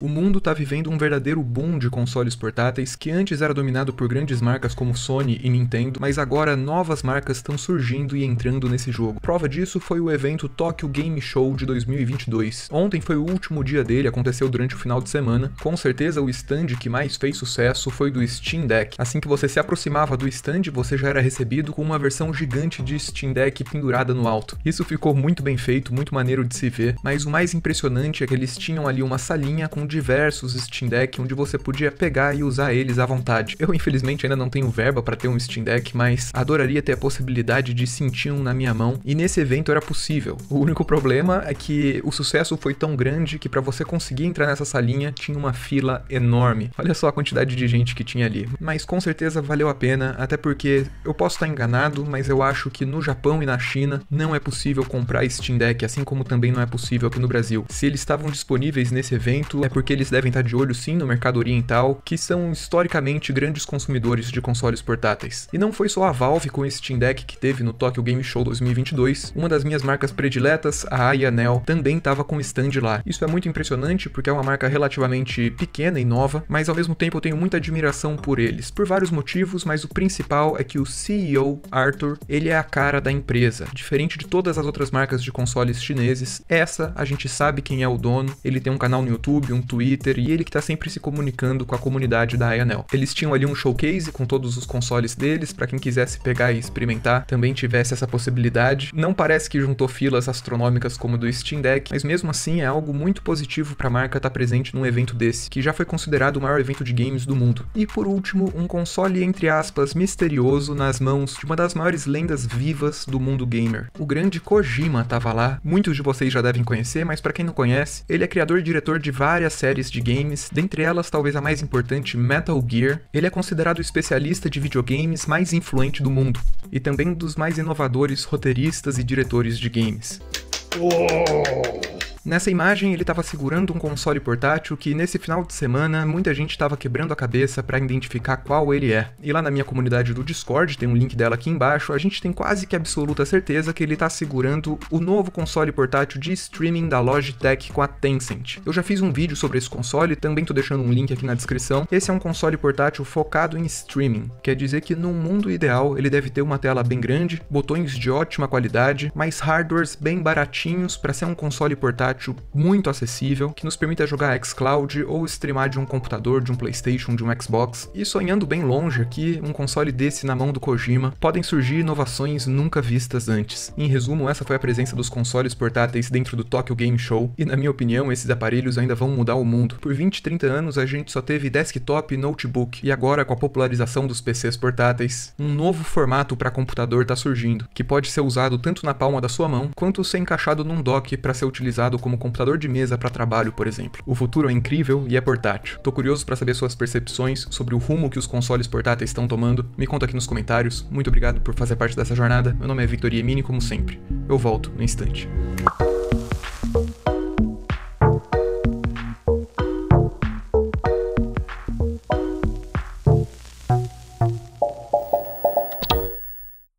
O mundo está vivendo um verdadeiro boom de consoles portáteis que antes era dominado por grandes marcas como Sony e Nintendo, mas agora novas marcas estão surgindo e entrando nesse jogo. Prova disso foi o evento Tokyo Game Show de 2022. Ontem foi o último dia dele, aconteceu durante o final de semana. Com certeza o stand que mais fez sucesso foi do Steam Deck. Assim que você se aproximava do stand, você já era recebido com uma versão gigante de Steam Deck pendurada no alto. Isso ficou muito bem feito, muito maneiro de se ver, mas o mais impressionante é que eles tinham ali uma salinha com diversos Steam Deck onde você podia pegar e usar eles à vontade. Eu infelizmente ainda não tenho verba para ter um Steam Deck, mas adoraria ter a possibilidade de sentir um na minha mão e nesse evento era possível. O único problema é que o sucesso foi tão grande que para você conseguir entrar nessa salinha tinha uma fila enorme. Olha só a quantidade de gente que tinha ali. Mas com certeza valeu a pena, até porque eu posso estar enganado, mas eu acho que no Japão e na China não é possível comprar Steam Deck, assim como também não é possível aqui no Brasil. Se eles estavam disponíveis nesse evento, é porque eles devem estar de olho sim no mercado oriental, que são historicamente grandes consumidores de consoles portáteis. E não foi só a Valve com esse Steam Deck que teve no Tokyo Game Show 2022, uma das minhas marcas prediletas, a Ayanel, também estava com stand lá. Isso é muito impressionante porque é uma marca relativamente pequena e nova, mas ao mesmo tempo eu tenho muita admiração por eles, por vários motivos, mas o principal é que o CEO, Arthur, ele é a cara da empresa. Diferente de todas as outras marcas de consoles chineses, essa a gente sabe quem é o dono, ele tem um canal no YouTube, um Twitter e ele que está sempre se comunicando com a comunidade da Ayanel. Eles tinham ali um showcase com todos os consoles deles para quem quisesse pegar e experimentar também tivesse essa possibilidade. Não parece que juntou filas astronômicas como do Steam Deck, mas mesmo assim é algo muito positivo para a marca estar tá presente num evento desse, que já foi considerado o maior evento de games do mundo. E por último, um console entre aspas misterioso nas mãos de uma das maiores lendas vivas do mundo gamer. O grande Kojima estava lá. Muitos de vocês já devem conhecer, mas para quem não conhece, ele é criador e diretor de várias séries de games, dentre elas talvez a mais importante, Metal Gear, ele é considerado o especialista de videogames mais influente do mundo, e também um dos mais inovadores roteiristas e diretores de games. Nessa imagem, ele estava segurando um console portátil que, nesse final de semana, muita gente estava quebrando a cabeça para identificar qual ele é. E lá na minha comunidade do Discord, tem um link dela aqui embaixo, a gente tem quase que absoluta certeza que ele está segurando o novo console portátil de streaming da Logitech com a Tencent. Eu já fiz um vídeo sobre esse console, também estou deixando um link aqui na descrição. Esse é um console portátil focado em streaming, quer dizer que no mundo ideal ele deve ter uma tela bem grande, botões de ótima qualidade, mas hardwares bem baratinhos para ser um console portátil portátil muito acessível que nos permita jogar xCloud ou streamar de um computador, de um PlayStation, de um Xbox. E sonhando bem longe aqui, um console desse na mão do Kojima, podem surgir inovações nunca vistas antes. Em resumo, essa foi a presença dos consoles portáteis dentro do Tokyo Game Show, e na minha opinião, esses aparelhos ainda vão mudar o mundo. Por 20, 30 anos a gente só teve desktop e notebook, e agora com a popularização dos PCs portáteis, um novo formato para computador está surgindo, que pode ser usado tanto na palma da sua mão quanto ser encaixado num dock para ser utilizado usado como computador de mesa para trabalho, por exemplo. O futuro é incrível e é portátil. Tô curioso para saber suas percepções sobre o rumo que os consoles portáteis estão tomando. Me conta aqui nos comentários. Muito obrigado por fazer parte dessa jornada. Meu nome é Victor Mini, como sempre. Eu volto no instante.